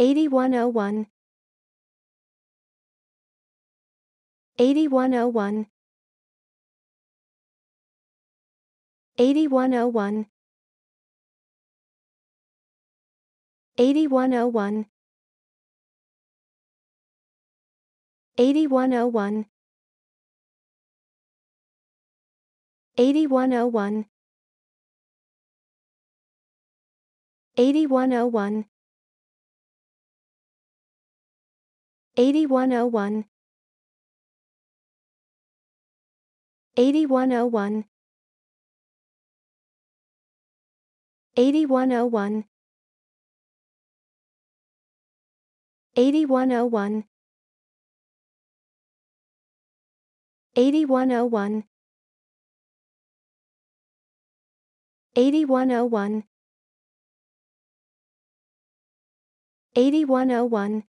8101 8101 8101 8101 8101 8101 8101 8101 8101 8101 8101 8101 8101 8101